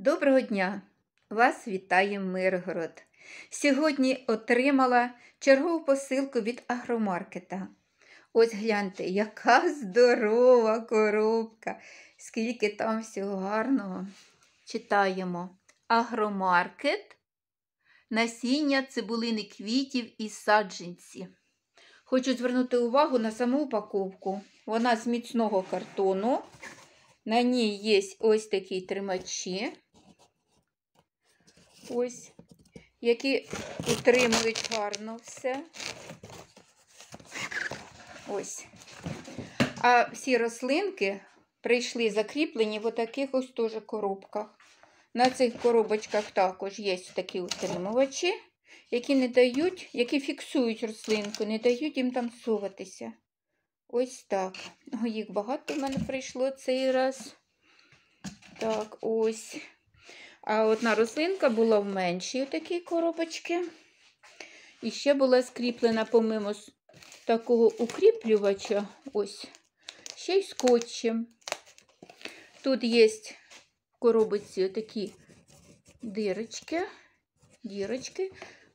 Доброго дня! Вас вітає Миргород. Сьогодні отримала чергову посилку від агромаркета. Ось гляньте, яка здорова коробка! Скільки там всього гарного. Читаємо агромаркет, насіння цибулини квітів і саджанці. Хочу звернути увагу на саму упаковку. Вона з міцного картону. На ній є ось такі тримачі ось, які утримують гарно все. Ось. А всі рослинки прийшли закріплені в таких ось теж коробках. На цих коробочках також є такі утримувачі, які не дають, які фіксують рослинку, не дають їм там суватися. Ось так. Ну, їх багато в мене прийшло цей раз. Так, ось. А одна рослинка була в меншій такій коробочці. І ще була скріплена, помимо такого укріплювача, ось, ще й скотчем. Тут є в коробочці такі дирочки, дірочки.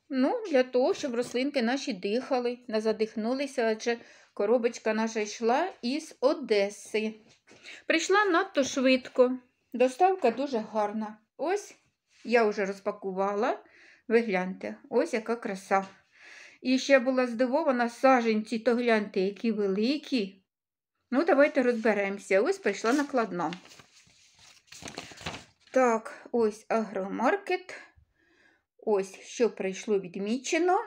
Ну, для того, щоб рослинки наші дихали, не задихнулися, адже коробочка наша йшла із Одеси. Прийшла надто швидко. Доставка дуже гарна. Ось я вже розпакувала. Ви гляньте, ось яка краса. І ще була здивована саженці, то гляньте, які великі. Ну, давайте розберемося. Ось прийшла накладна. Так, ось агромаркет. Ось, що прийшло відмічено.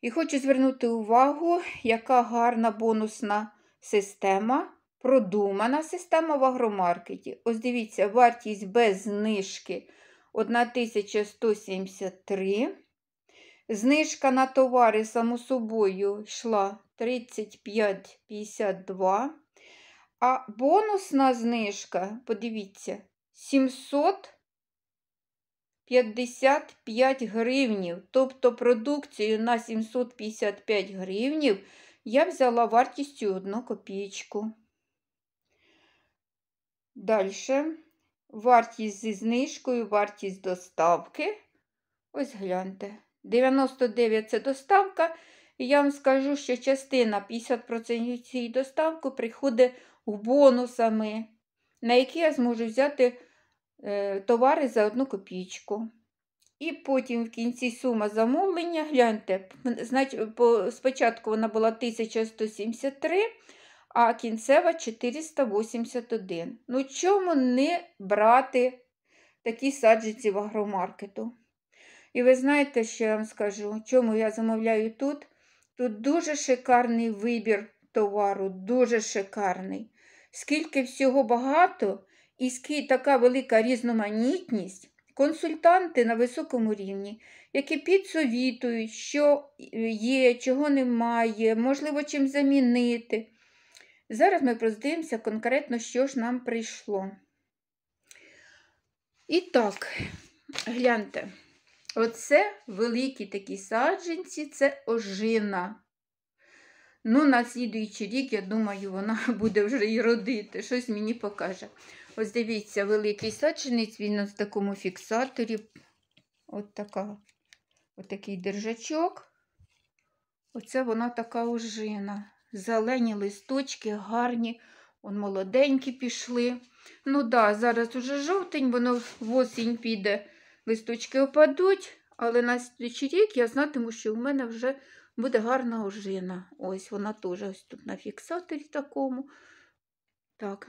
І хочу звернути увагу, яка гарна бонусна система продумана система в агромаркеті. Ось дивіться, вартість без знижки 1173. Знижка на товари, само собою, йшла 35,52. А бонусна знижка, подивіться, 755 гривнів. Тобто продукцію на 755 гривнів я взяла вартістю 1 копійку. Далі вартість зі знижкою, вартість доставки. Ось гляньте. 99 це доставка. І я вам скажу, що частина 50% цієї доставки приходить в бонусами, на які я зможу взяти е, товари за одну копійку. І потім в кінці сума замовлення, гляньте, значить, спочатку вона була 1173 а кінцева 481. Ну, чому не брати такі саджиці в агромаркету? І ви знаєте, що я вам скажу, чому я замовляю тут? Тут дуже шикарний вибір товару, дуже шикарний. Скільки всього багато і скільки така велика різноманітність, консультанти на високому рівні, які підсовітують, що е, є, чого немає, можливо, чим замінити. Зараз ми роздивимося конкретно, що ж нам прийшло. І так, гляньте, оце великі такі саджанці, це ожина. Ну, на слідуючий рік, я думаю, вона буде вже і родити, щось мені покаже. Ось дивіться, великий саджанець, він в такому фіксаторі. От така, от такий держачок. Оце вона така ожина зелені листочки, гарні, он молоденькі пішли. Ну да, зараз уже жовтень, воно в осінь піде, листочки опадуть, але на слідчий рік я знатиму, що в мене вже буде гарна ожина. Ось вона теж ось тут на фіксаторі такому. Так.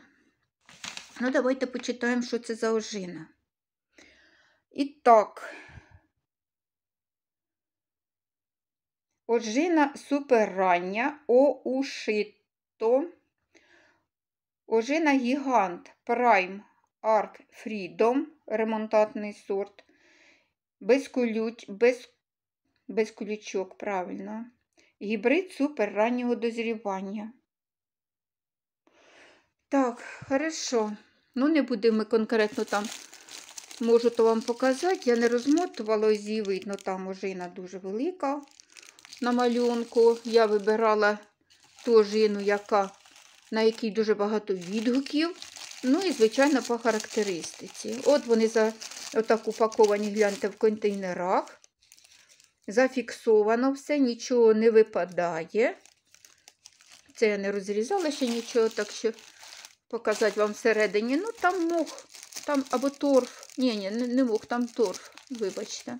Ну, давайте почитаємо, що це за ожина. І так. Ожина суперрання оушито. Ожина гігант Prime Art Freedom, ремонтатний сорт. Без колюч, без, без колючок, правильно. Гібрид суперраннього дозрівання. Так, хорошо. Ну, не будемо конкретно там можу то вам показати. Я не розмотувала, зі її видно, там ожина дуже велика на малюнку. Я вибирала ту жину, яка, на якій дуже багато відгуків. Ну і, звичайно, по характеристиці. От вони за, отак упаковані, гляньте в контейнерах. Зафіксовано все, нічого не випадає. Це я не розрізала ще нічого, так що показати вам всередині. Ну, там мох, там або торф. Ні, ні, не мох, там торф, вибачте.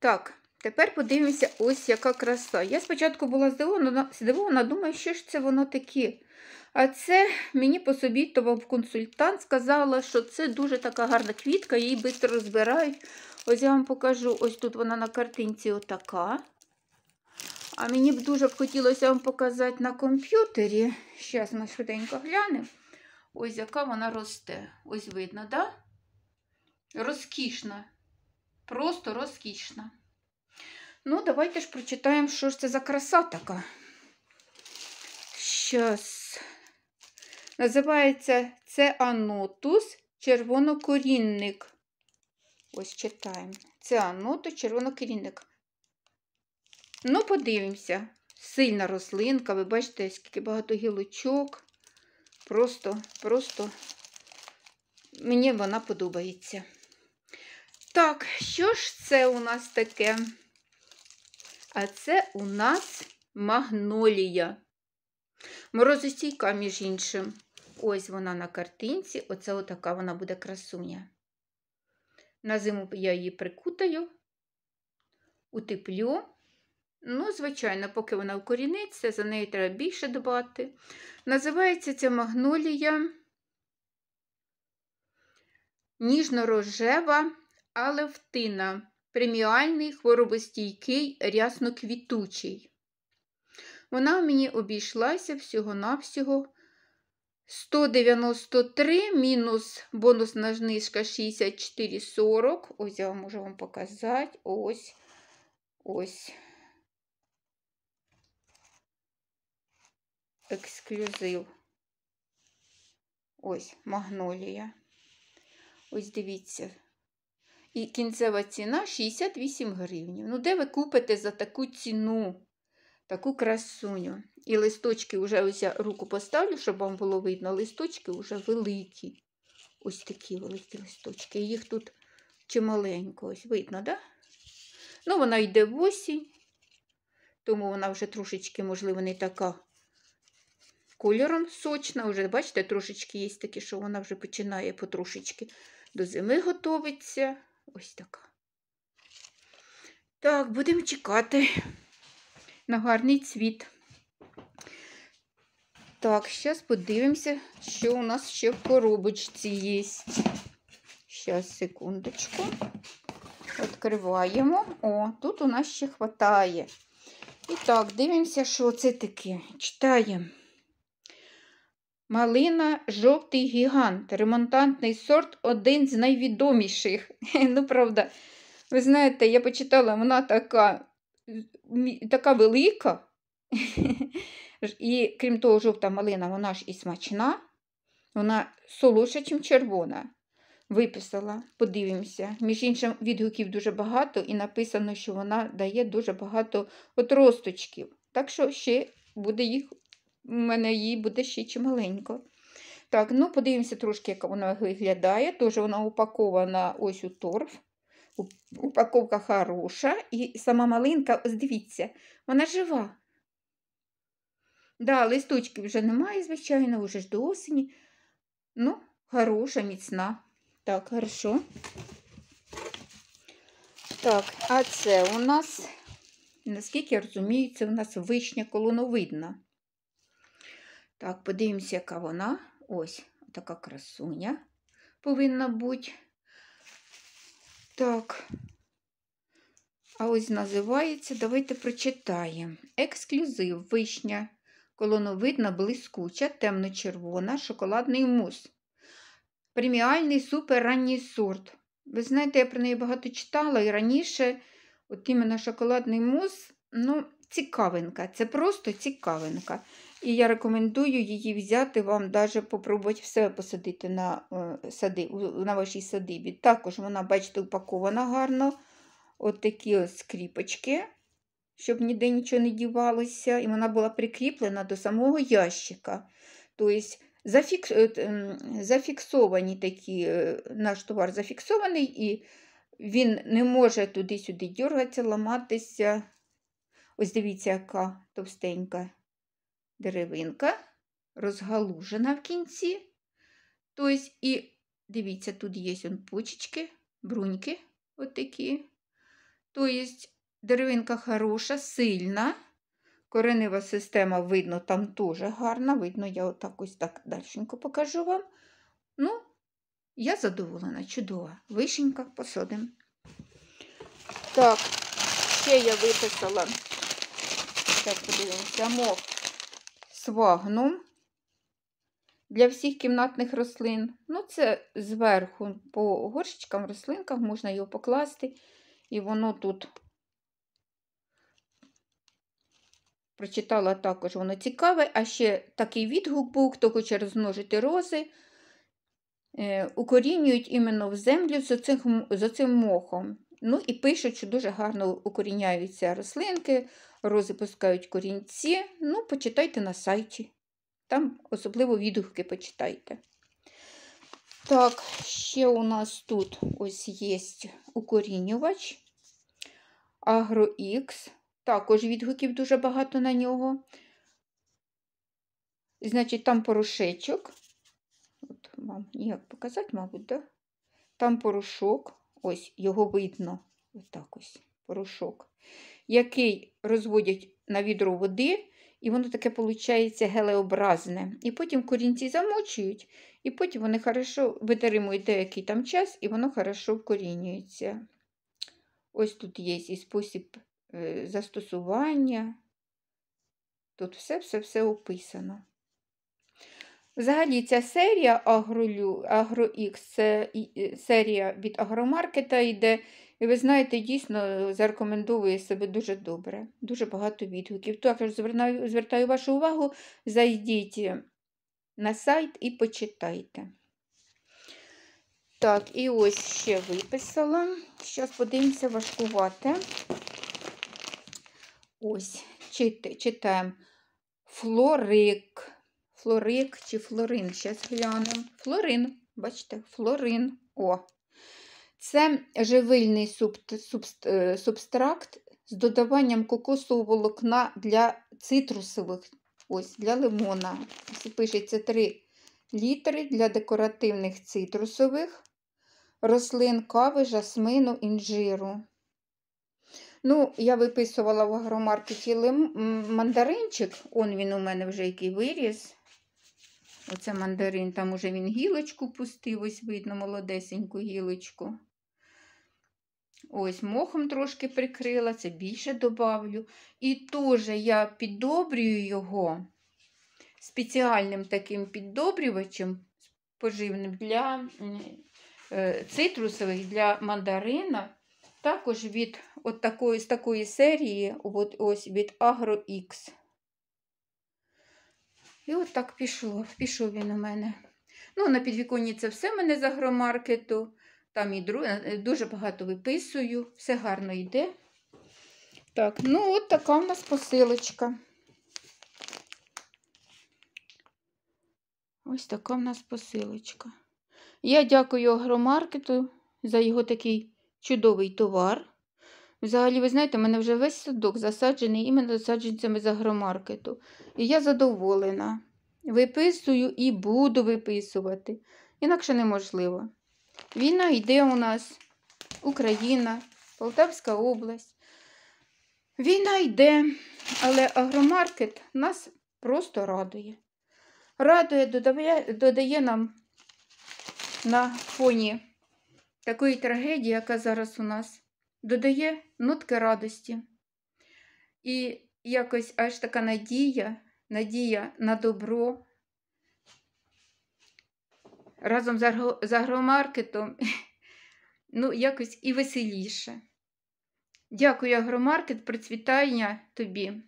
Так, тепер подивимося, ось яка краса. Я спочатку була здивована, думаю, що ж це воно таке. А це мені по собі то консультант сказала, що це дуже така гарна квітка, її швидко розбирають. Ось я вам покажу, ось тут вона на картинці отака. А мені б дуже б хотілося вам показати на комп'ютері. Зараз ми швиденько глянемо. Ось яка вона росте. Ось видно, так? Да? Розкішна. Просто розкішна. Ну, давайте ж прочитаємо, що ж це за краса така. Щас. Називається це анотус червонокорінник. Ось читаємо. Це анотус червонокорінник. Ну, подивимося. Сильна рослинка, ви бачите, скільки багато гілочок. Просто, просто мені вона подобається. Так, що ж це у нас таке? А це у нас магнолія. Морозостійка, між іншим. Ось вона на картинці, оце отака вона буде красуня. На зиму я її прикутаю, утеплю. Ну, звичайно, поки вона укоріниться, за неї треба більше дбати. Називається ця магнолія ніжно-рожева алевтина преміальний хворобостійкий рясноквітучий. Вона мені обійшлася всього-навсього 193 мінус бонусна знижка 64,40. Ось я вам можу вам показати. Ось ось. Ексклюзив. Ось магнолія. Ось дивіться, і кінцева ціна 68 гривень. Ну, де ви купите за таку ціну, таку красуню? І листочки вже ось я руку поставлю, щоб вам було видно. Листочки вже великі. Ось такі великі листочки. Їх тут чималенько, ось видно, да? Ну, вона йде в осінь, тому вона вже трошечки, можливо, не така. Кольором сочна, вже, бачите, трошечки є такі, що вона вже починає потрошечки до зими готуватися. Ось така. Так, будемо чекати на гарний цвіт. Так, зараз подивимося, що у нас ще в коробочці є. Зараз, секундочку. Відкриваємо. О, тут у нас ще вистачає. І так, дивимося, що це таке. Читаємо. Малина жовтий гігант, ремонтантний сорт один з найвідоміших. Ну, правда, ви знаєте, я почитала, вона така така велика. І крім того, жовта малина, вона ж і смачна, вона солодша, ніж червона. Виписала, подивимося. Між іншим, відгуків дуже багато, і написано, що вона дає дуже багато отросточків. Так що ще буде їх у мене її буде ще чималенько. Так, ну подивимося трошки, як вона виглядає. Тож вона упакована ось у торф. Упаковка хороша. І сама малинка, ось дивіться, вона жива. Да, листочків вже немає, звичайно, вже ж до осені. Ну, хороша, міцна. Так, хорошо. Так, а це у нас, наскільки я розумію, це у нас вишня колоновидна. Так, подивимося, яка вона. Ось така красуня повинна бути. Так, а ось називається, давайте прочитаємо. Ексклюзив, вишня, колоновидна, блискуча, темно-червона, шоколадний мус. Преміальний супер ранній сорт. Ви знаєте, я про неї багато читала і раніше, от іменно шоколадний мус, ну, цікавинка, це просто цікавинка. І я рекомендую її взяти вам, навіть попробувати все посадити на е, сади, на вашій садибі. Також вона, бачите, упакована гарно. От такі ось скріпочки, щоб ніде нічого не дівалося. І вона була прикріплена до самого ящика. Тобто зафікс... Ем, зафіксовані такі, е, наш товар зафіксований, і він не може туди-сюди дергатися, ламатися. Ось дивіться, яка товстенька деревинка розгалужена в кінці. Тобто, і дивіться, тут є он почечки, бруньки отакі. Тобто, деревинка хороша, сильна. Коренева система, видно, там теж гарна. Видно, я отак ось так дальшенько покажу вам. Ну, я задоволена, чудова. Вишенька посадимо. Так, ще я виписала, так подивимося, мов свагнум для всіх кімнатних рослин. Ну, це зверху, по горщичкам, рослинках можна його покласти, і воно тут, прочитала також, воно цікаве, а ще такий відгук був, хто хоче розмножити рози. Е, укорінюють іменно в землю з цим, за цим мохом. Ну і пишуть, що дуже гарно укоріняються рослинки, Рози пускають корінці, ну, почитайте на сайті. Там особливо відгуки почитайте. Так, ще у нас тут ось є укорінювач Агроікс. Також відгуків дуже багато на нього. Значить, там порошечок. От вам ніяк показати, мабуть, да? Там порошок. Ось, його видно. Отак ось, ось порошок який розводять на відро води, і воно таке виходить гелеобразне. І потім корінці замочують, і потім вони хорошо витримують деякий там час, і воно хорошо вкорінюється. Ось тут є і спосіб е, застосування. Тут все-все-все описано. Взагалі, ця серія AgroX, агро це е, серія від агромаркета йде і ви знаєте, дійсно е, зарекомендовує себе дуже добре, дуже багато відгуків. Так Також звертаю вашу увагу, зайдіть е, на сайт і почитайте. Так, і ось ще виписала. Зараз подивимося важкувати. Ось, чит, читаємо флорик. Флорик чи флорин. Зараз глянемо. Флорин, бачите, флорин. О! Це живильний е, субстракт з додаванням кокосового волокна для цитрусових, ось для лимона. пишеться 3 літри для декоративних цитрусових, рослин кави, жасмину, інжиру. Ну, Я виписувала в агромаркеті лим... мандаринчик. Он він у мене вже який виріс. Оце мандарин, там уже він гілочку пустив, ось видно, молодесеньку гілочку. Ось мохом трошки прикрила, це більше добавлю. І теж я піддобрюю його спеціальним таким піддобрювачем поживним для е, цитрусових, для мандарина. Також від от такої, з такої серії, от ось від Agro X. І от так пішло. Пішов він у мене. Ну, на підвіконні це все в мене з агромаркету. Там і е, е, дуже багато виписую, все гарно йде. Так, ну от така в нас посилочка. Ось така в нас посилочка. Я дякую агромаркету за його такий чудовий товар. Взагалі, ви знаєте, у мене вже весь садок засаджений іменно засадженцями з агромаркету. І я задоволена. Виписую і буду виписувати. Інакше неможливо. Війна йде у нас, Україна, Полтавська область. Війна йде, але агромаркет нас просто радує. Радує, додає, додає нам на фоні такої трагедії, яка зараз у нас, додає нотки радості. І якось аж така надія, надія на добро, разом з агромаркетом ну, якось і веселіше. Дякую, агромаркет, процвітання тобі,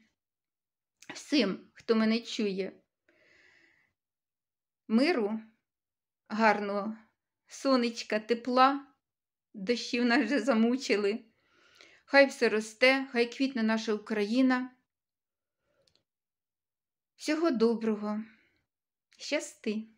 всім, хто мене чує. Миру, гарного сонечка, тепла, дощів нас вже замучили. Хай все росте, хай квітне наша Україна. Всього доброго, щасти!